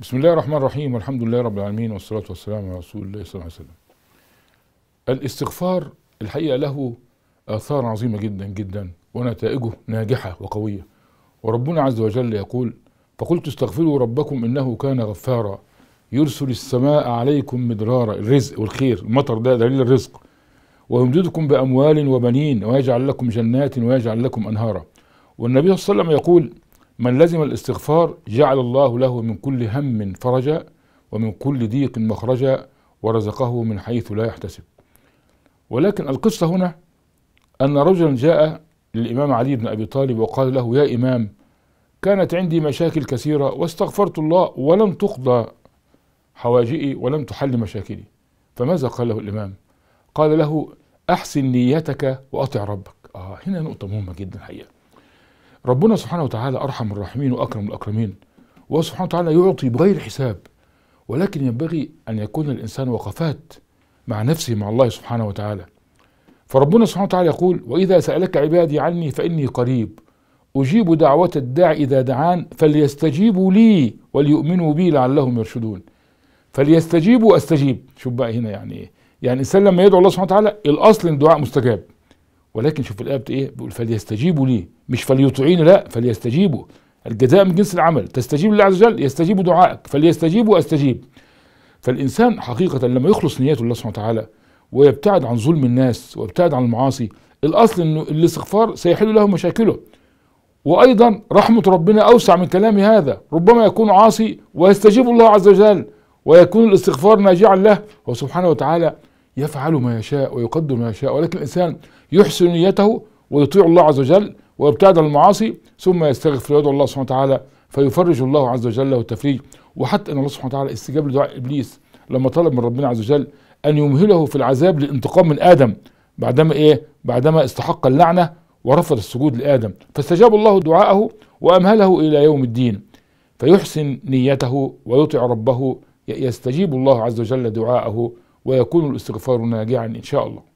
بسم الله الرحمن الرحيم والحمد لله رب العالمين والصلاة والسلام على رسول الله صلى الله عليه وسلم الاستغفار الحقيقة له آثار عظيمة جدا جدا ونتائجه ناجحة وقوية وربنا عز وجل يقول فقلت استغفروا ربكم إنه كان غفارا يرسل السماء عليكم مدرارا الرزق والخير المطر ده دليل الرزق ويمددكم بأموال وبنين ويجعل لكم جنات ويجعل لكم أنهارا والنبي صلى الله عليه وسلم يقول من لزم الاستغفار جعل الله له من كل هم فرجا ومن كل ضيق مخرجا ورزقه من حيث لا يحتسب ولكن القصة هنا أن رجلا جاء للإمام علي بن أبي طالب وقال له يا إمام كانت عندي مشاكل كثيرة واستغفرت الله ولم تقضى حواجئي ولم تحل مشاكلي فماذا قال له الإمام قال له أحسن نيتك وأطع ربك آه هنا نقطة مهمة جدا حقيقة ربنا سبحانه وتعالى أرحم الراحمين وأكرم الأكرمين وهو سبحانه وتعالى يعطي بغير حساب ولكن ينبغي أن يكون الإنسان وقفات مع نفسه مع الله سبحانه وتعالى فربنا سبحانه وتعالى يقول وإذا سألك عبادي عني فإني قريب أجيب دعوة الداع إذا دعان فليستجيبوا لي وليؤمنوا بي لعلهم يرشدون فليستجيبوا أستجيب شوف بقى هنا يعني إيه يعني الإنسان لما يدعو الله سبحانه وتعالى الأصل إن الدعاء مستجاب ولكن شوف الآية إيه بيقول فليستجيبوا لي مش فليطيعوني لا فليستجيبوا الجزاء من جنس العمل تستجيب لله عز وجل يستجيب دعائك فليستجيبوا أستجيب فالإنسان حقيقة لما يخلص نيته لله سبحانه وتعالى ويبتعد عن ظلم الناس ويبتعد عن المعاصي الأصل أنه الاستغفار سيحل له مشاكله وأيضا رحمة ربنا أوسع من كلامي هذا ربما يكون عاصي ويستجيب الله عز وجل ويكون الاستغفار ناجعا له وسبحانه وتعالى يفعل ما يشاء ويقدر ما يشاء ولكن الإنسان يحسن نيته ويطيع الله عز وجل ويبتعد عن المعاصي ثم يستغفر ويدعو الله سبحانه وتعالى فيفرج الله عز وجل له التفريج وحتى ان الله سبحانه وتعالى استجاب لدعاء ابليس لما طلب من ربنا عز وجل ان يمهله في العذاب للانتقام من ادم بعدما ايه؟ بعدما استحق اللعنه ورفض السجود لادم فاستجاب الله دعاءه وامهله الى يوم الدين فيحسن نيته ويطيع ربه يستجيب الله عز وجل دعاءه ويكون الاستغفار ناجعا إن شاء الله